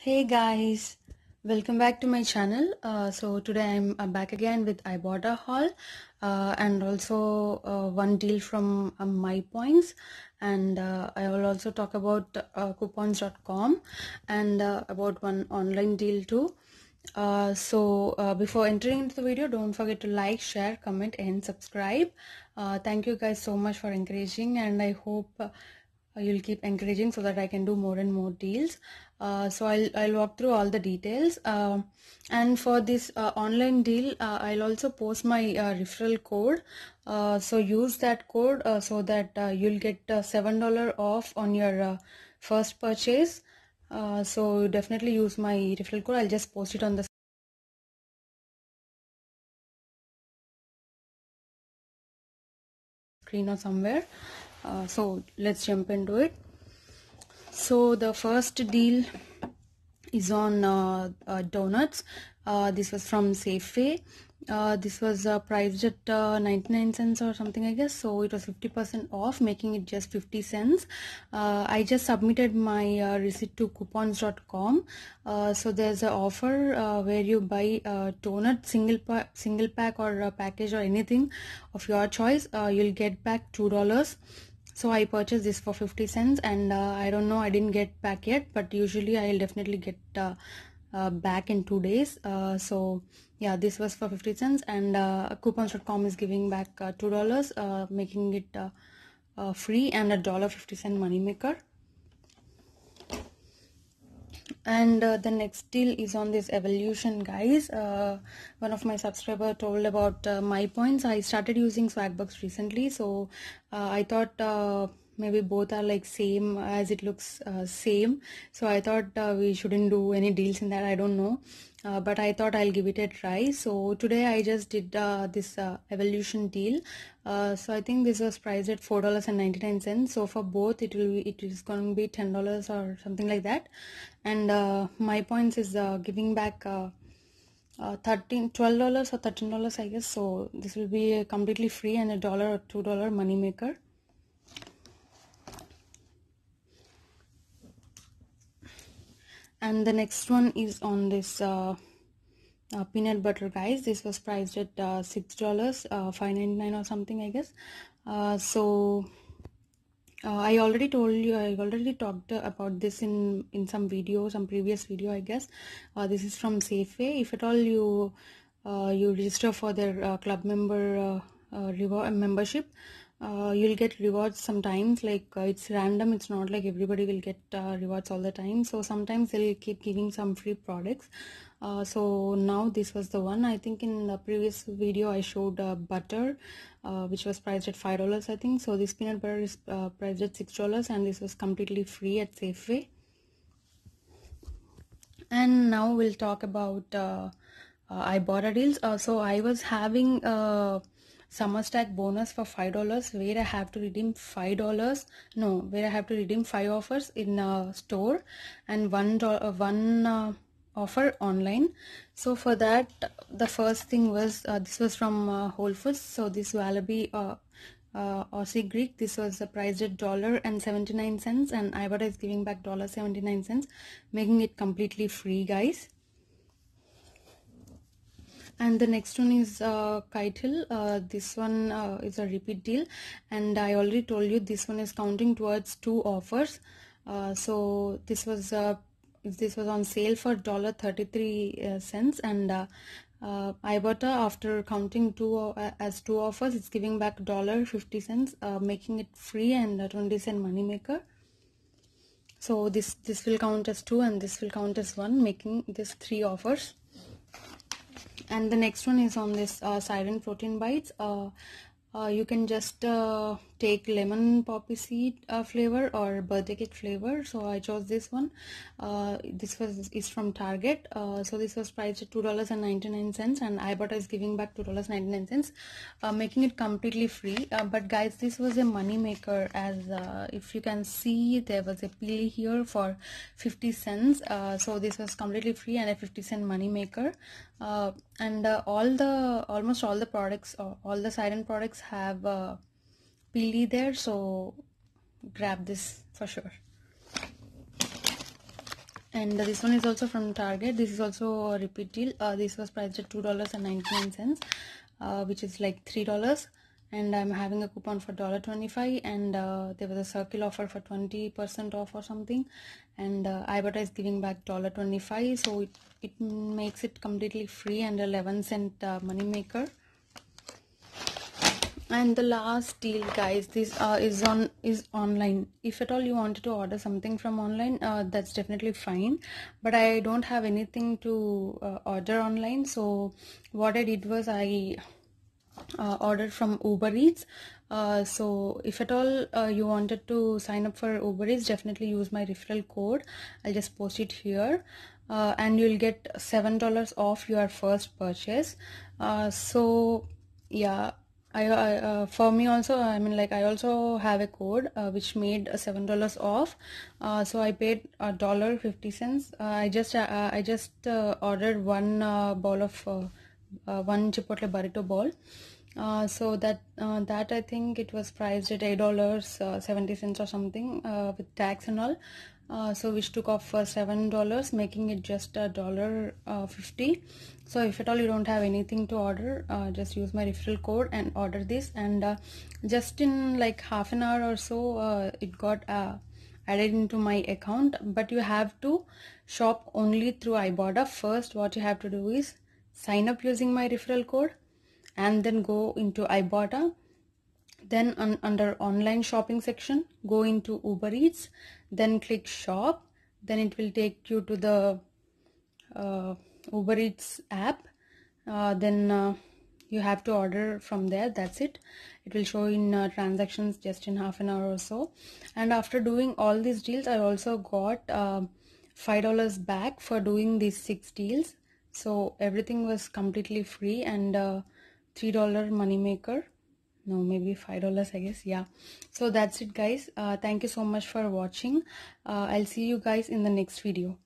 hey guys welcome back to my channel uh, so today i'm uh, back again with Ibotta haul uh, and also uh, one deal from um, my points and uh, i will also talk about uh, coupons.com and about one online deal too so before entering into the video don't forget to like share comment and subscribe thank you guys so much for encouraging and i hope uh, you'll keep encouraging so that I can do more and more deals. Uh, so I'll, I'll walk through all the details. Uh, and for this uh, online deal, uh, I'll also post my uh, referral code. so use that code so that you'll get $7 off on your first purchase. so definitely use my referral code. I'll just post it on the screen or somewhere. Uh, so let's jump into it so the first deal is on uh, uh, donuts uh, this was from Safeway uh, this was uh, priced at uh, 99 cents or something I guess so it was 50% off making it just 50 cents uh, I just submitted my uh, receipt to coupons.com uh, so there's an offer where you buy a donut single pa single pack or a package or anything of your choice you'll get back two dollars so I purchased this for 50 cents and I don't know I didn't get back yet but usually I'll definitely get uh, back in two days uh, so yeah this was for 50 cents and uh, coupons.com is giving back uh, two dollars uh, making it uh, free and a dollar 50 cent money maker and the next deal is on this evolution guys one of my subscriber told about my points i started using swagbucks recently so i thought maybe both are like same as it looks uh, same so i thought uh, we shouldn't do any deals in that i don't know uh, but i thought i'll give it a try so today i just did uh, this uh, evolution deal uh, so i think this was priced at four dollars and 99 cents so for both it will be, it is going to be ten dollars or something like that and my points is giving back uh, 13 12 dollars or 13 dollars i guess so this will be completely free and a dollar or two dollar money maker and the next one is on this uh, uh, peanut butter guys this was priced at uh, six dollars uh, 5.99 or something i guess uh, so uh, i already told you i already talked about this in in some video some previous video i guess uh, this is from safeway if at all you you register for their club member reward membership uh, you'll get rewards sometimes like uh, it's random it's not like everybody will get uh, rewards all the time so sometimes they'll keep giving some free products uh, so now this was the one i think in the previous video i showed uh, butter uh, which was priced at five dollars i think so this peanut butter is priced at six dollars and this was completely free at safeway and now we'll talk about i bought a deals so i was having summer stack bonus for five dollars where i have to redeem five dollars no where i have to redeem five offers in a store and one uh, one uh, offer online so for that the first thing was uh, this was from uh, whole foods so this wallaby uh, uh, Aussie Greek. This was priced at dollar and seventy nine cents, and Ibotta is giving back dollar seventy nine cents, making it completely free, guys and the next one is uh, kite hill uh, this one uh, is a repeat deal and i already told you this one is counting towards two offers uh, so this was uh, this was on sale for dollar 33 uh, cents and uh, i bought after counting two as two offers it's giving back dollar 50 cents making it free and a 20 cent money maker so this this will count as two and this will count as one making this three offers and the next one is on this uh, siren protein bites uh, uh, you can just uh, take lemon poppy seed uh, flavor or birthday cake flavor so i chose this one uh, this was is from target uh, so this was priced at two dollars and 99 cents and ibotta is giving back two dollars 99 cents uh, making it completely free uh, but guys this was a money maker as uh, if you can see there was a plea here for 50 cents so this was completely free and a 50 cent money maker and all the almost all the products all the siren products have peely there so grab this for sure and this one is also from target this is also a repeat deal uh, this was priced at two dollars and 99 cents uh, which is like three dollars and i'm having a coupon for dollar 25 and uh, there was a circle offer for 20 percent off or something and uh, ibotta is giving back dollar 25 so it, it makes it completely free and 11 cent uh, money maker and the last deal guys this uh, is on is online if at all you wanted to order something from online uh, that's definitely fine but i don't have anything to uh, order online so what i did was i uh, ordered from uber eats uh, so if at all uh, you wanted to sign up for uber eats definitely use my referral code i'll just post it here and you'll get seven dollars off your first purchase so yeah I uh, uh, for me also I mean like I also have a code uh, which made uh, seven dollars off, uh, so I paid a dollar fifty cents. Uh, I just I just ordered one ball of one chipotle burrito bowl, so that that I think it was priced at eight dollars seventy cents or something with tax and all. Uh, so which took off for seven dollars making it just a dollar uh, fifty so if at all you don't have anything to order uh, just use my referral code and order this and uh, just in like half an hour or so uh, it got uh, added into my account but you have to shop only through Ibotta. first what you have to do is sign up using my referral code and then go into Ibotta. Then under online shopping section, go into Uber Eats, then click shop. Then it will take you to the uh, Uber Eats app. Uh, then uh, you have to order from there. That's it. It will show in uh, transactions just in half an hour or so. And after doing all these deals, I also got uh, $5 back for doing these six deals. So everything was completely free and uh, $3 money maker no maybe five dollars i guess yeah so that's it guys uh, thank you so much for watching uh, i'll see you guys in the next video